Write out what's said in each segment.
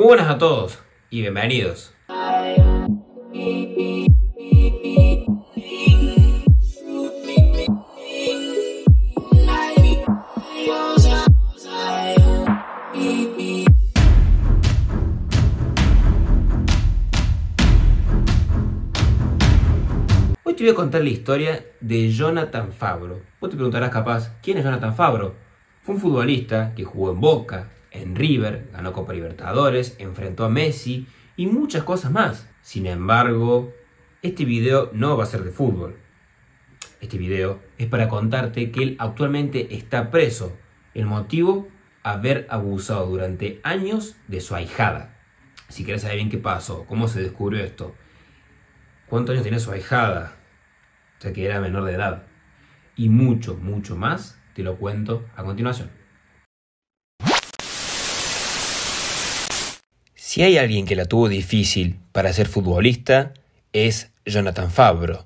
Muy buenas a todos y bienvenidos. Hoy te voy a contar la historia de Jonathan Fabro. Vos te preguntarás capaz, ¿quién es Jonathan Fabro? Fue un futbolista que jugó en Boca, en River, ganó Copa Libertadores, enfrentó a Messi y muchas cosas más. Sin embargo, este video no va a ser de fútbol. Este video es para contarte que él actualmente está preso. El motivo, haber abusado durante años de su ahijada. Si quieres saber bien qué pasó, cómo se descubrió esto, cuántos años tenía su ahijada, ya que era menor de edad, y mucho, mucho más, te lo cuento a continuación. Si hay alguien que la tuvo difícil para ser futbolista, es Jonathan Fabro.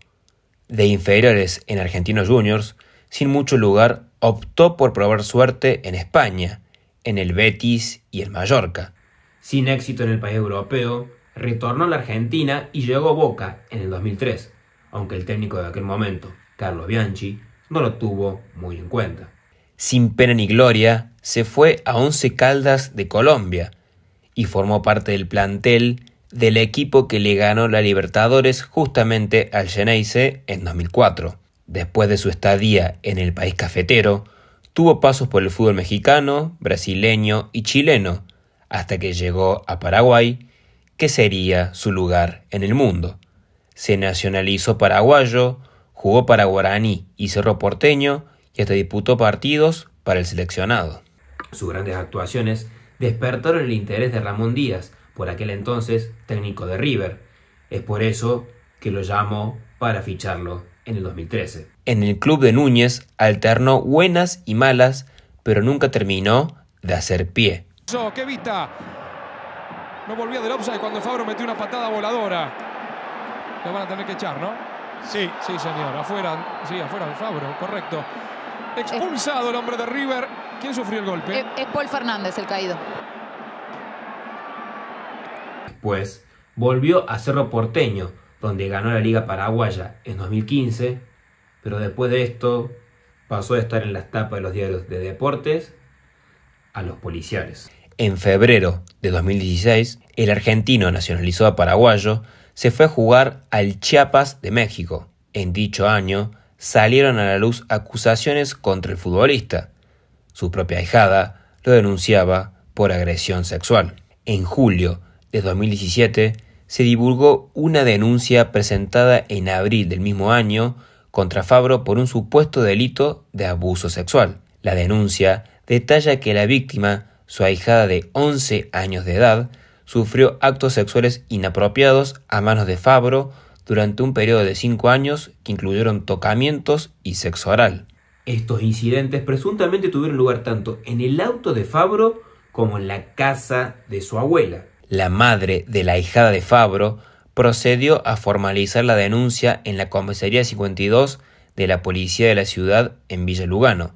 De inferiores en Argentinos Juniors, sin mucho lugar, optó por probar suerte en España, en el Betis y en Mallorca. Sin éxito en el país europeo, retornó a la Argentina y llegó a Boca en el 2003, aunque el técnico de aquel momento, Carlos Bianchi, no lo tuvo muy en cuenta. Sin pena ni gloria, se fue a Once Caldas de Colombia, y formó parte del plantel del equipo que le ganó la Libertadores justamente al Geneise en 2004. Después de su estadía en el país cafetero, tuvo pasos por el fútbol mexicano, brasileño y chileno, hasta que llegó a Paraguay, que sería su lugar en el mundo. Se nacionalizó paraguayo, jugó para Guaraní y Cerro Porteño y hasta disputó partidos para el seleccionado. Sus grandes actuaciones despertaron el interés de Ramón Díaz, por aquel entonces técnico de River. Es por eso que lo llamó para ficharlo en el 2013. En el club de Núñez alternó buenas y malas, pero nunca terminó de hacer pie. ¡Qué vista! No volvía del offside cuando Fabro metió una patada voladora. Lo van a tener que echar, ¿no? Sí. Sí, señor. Afuera. Sí, afuera de Fabro. Correcto. Eh. Expulsado el hombre de River. ¿Quién sufrió el golpe? Eh, es, Paul Fernández el caído. Después pues, volvió a Cerro Porteño, donde ganó la Liga Paraguaya en 2015, pero después de esto pasó a estar en la etapa de los diarios de deportes a los policiales. En febrero de 2016, el argentino nacionalizado paraguayo se fue a jugar al Chiapas de México. En dicho año, salieron a la luz acusaciones contra el futbolista, su propia ahijada lo denunciaba por agresión sexual. En julio de 2017 se divulgó una denuncia presentada en abril del mismo año contra Fabro por un supuesto delito de abuso sexual. La denuncia detalla que la víctima, su ahijada de 11 años de edad, sufrió actos sexuales inapropiados a manos de Fabro durante un periodo de 5 años que incluyeron tocamientos y sexo oral. Estos incidentes presuntamente tuvieron lugar tanto en el auto de Fabro como en la casa de su abuela. La madre de la hijada de Fabro procedió a formalizar la denuncia en la comisaría 52 de la policía de la ciudad en Villa Lugano,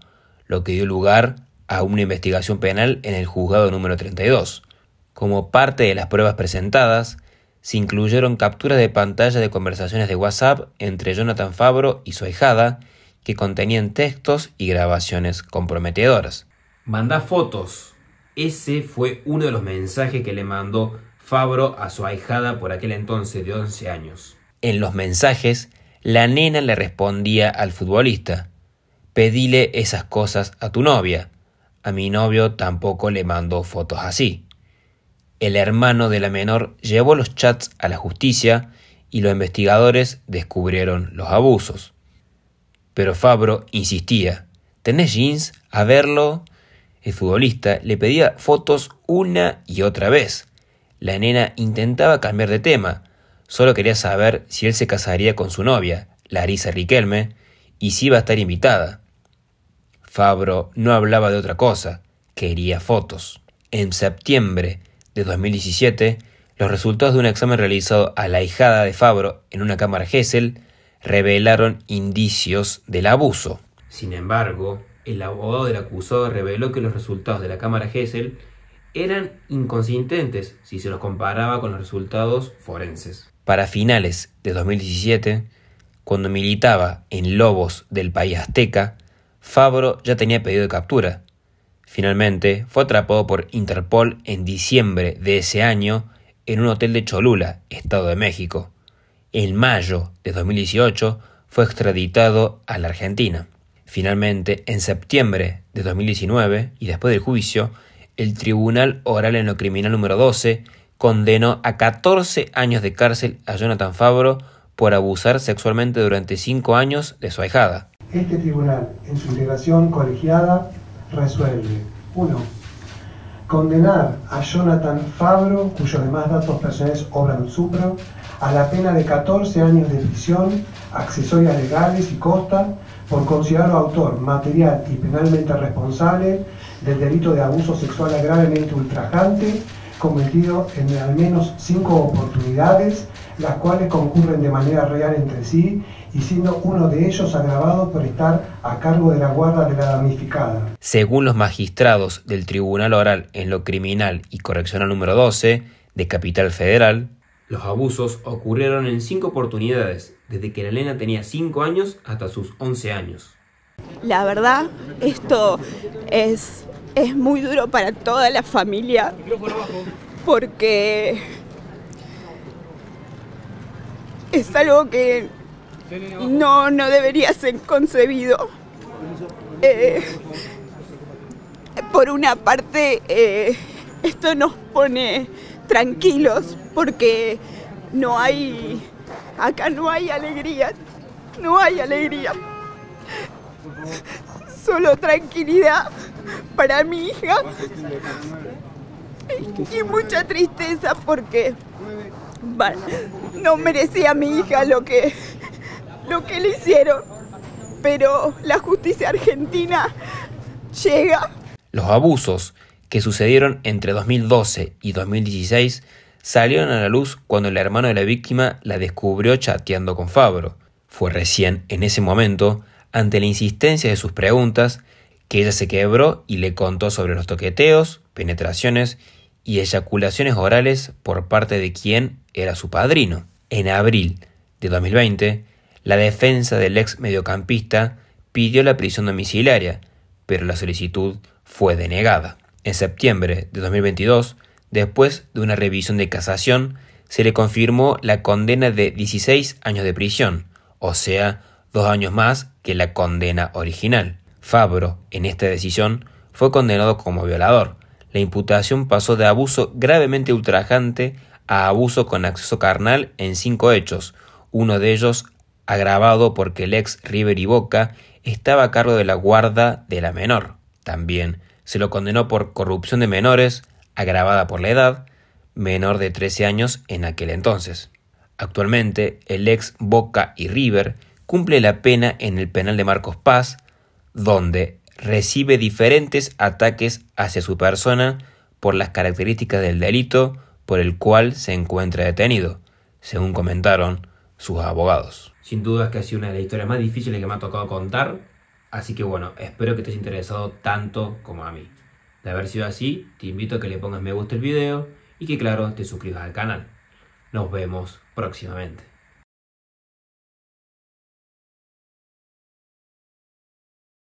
lo que dio lugar a una investigación penal en el juzgado número 32. Como parte de las pruebas presentadas, se incluyeron capturas de pantalla de conversaciones de WhatsApp entre Jonathan Fabro y su hijada, que contenían textos y grabaciones comprometedoras. Manda fotos. Ese fue uno de los mensajes que le mandó Fabro a su ahijada por aquel entonces de 11 años. En los mensajes, la nena le respondía al futbolista, pedile esas cosas a tu novia. A mi novio tampoco le mandó fotos así. El hermano de la menor llevó los chats a la justicia y los investigadores descubrieron los abusos. Pero Fabro insistía. ¿Tenés jeans? A verlo. El futbolista le pedía fotos una y otra vez. La nena intentaba cambiar de tema. Solo quería saber si él se casaría con su novia, Larisa Riquelme, y si iba a estar invitada. Fabro no hablaba de otra cosa, quería fotos. En septiembre de 2017, los resultados de un examen realizado a la hijada de Fabro en una cámara Gesell revelaron indicios del abuso. Sin embargo, el abogado del acusado reveló que los resultados de la Cámara Gesell eran inconsistentes si se los comparaba con los resultados forenses. Para finales de 2017, cuando militaba en Lobos del país azteca, Fabro ya tenía pedido de captura. Finalmente, fue atrapado por Interpol en diciembre de ese año en un hotel de Cholula, Estado de México en mayo de 2018 fue extraditado a la Argentina. Finalmente, en septiembre de 2019, y después del juicio, el Tribunal Oral en lo Criminal número 12 condenó a 14 años de cárcel a Jonathan Fabro por abusar sexualmente durante 5 años de su ahijada. Este tribunal, en su integración colegiada, resuelve 1. Condenar a Jonathan Fabro, cuyos demás datos personales obran supra a la pena de 14 años de prisión, accesorias legales y costa, por considerado autor material y penalmente responsable del delito de abuso sexual gravemente ultrajante cometido en al menos cinco oportunidades, las cuales concurren de manera real entre sí y siendo uno de ellos agravado por estar a cargo de la guarda de la damnificada. Según los magistrados del Tribunal Oral en lo Criminal y Correccional número 12 de Capital Federal, los abusos ocurrieron en cinco oportunidades, desde que la tenía cinco años hasta sus 11 años. La verdad, esto es, es muy duro para toda la familia, porque es algo que no, no debería ser concebido. Eh, por una parte, eh, esto nos pone tranquilos porque no hay, acá no hay alegría, no hay alegría. Solo tranquilidad para mi hija y mucha tristeza porque no merecía mi hija lo que, lo que le hicieron, pero la justicia argentina llega. Los abusos que sucedieron entre 2012 y 2016 salieron a la luz cuando el hermano de la víctima la descubrió chateando con Fabro. Fue recién en ese momento, ante la insistencia de sus preguntas, que ella se quebró y le contó sobre los toqueteos, penetraciones y eyaculaciones orales por parte de quien era su padrino. En abril de 2020, la defensa del ex mediocampista pidió la prisión domiciliaria, pero la solicitud fue denegada. En septiembre de 2022, después de una revisión de casación, se le confirmó la condena de 16 años de prisión, o sea, dos años más que la condena original. Fabro, en esta decisión, fue condenado como violador. La imputación pasó de abuso gravemente ultrajante a abuso con acceso carnal en cinco hechos, uno de ellos agravado porque el ex River y Boca estaba a cargo de la guarda de la menor. También se lo condenó por corrupción de menores, agravada por la edad, menor de 13 años en aquel entonces. Actualmente, el ex Boca y River cumple la pena en el penal de Marcos Paz, donde recibe diferentes ataques hacia su persona por las características del delito por el cual se encuentra detenido, según comentaron sus abogados. Sin duda es que ha sido una de las historias más difíciles que me ha tocado contar, Así que bueno, espero que te haya interesado tanto como a mí. De haber sido así, te invito a que le pongas me gusta al video y que claro, te suscribas al canal. Nos vemos próximamente.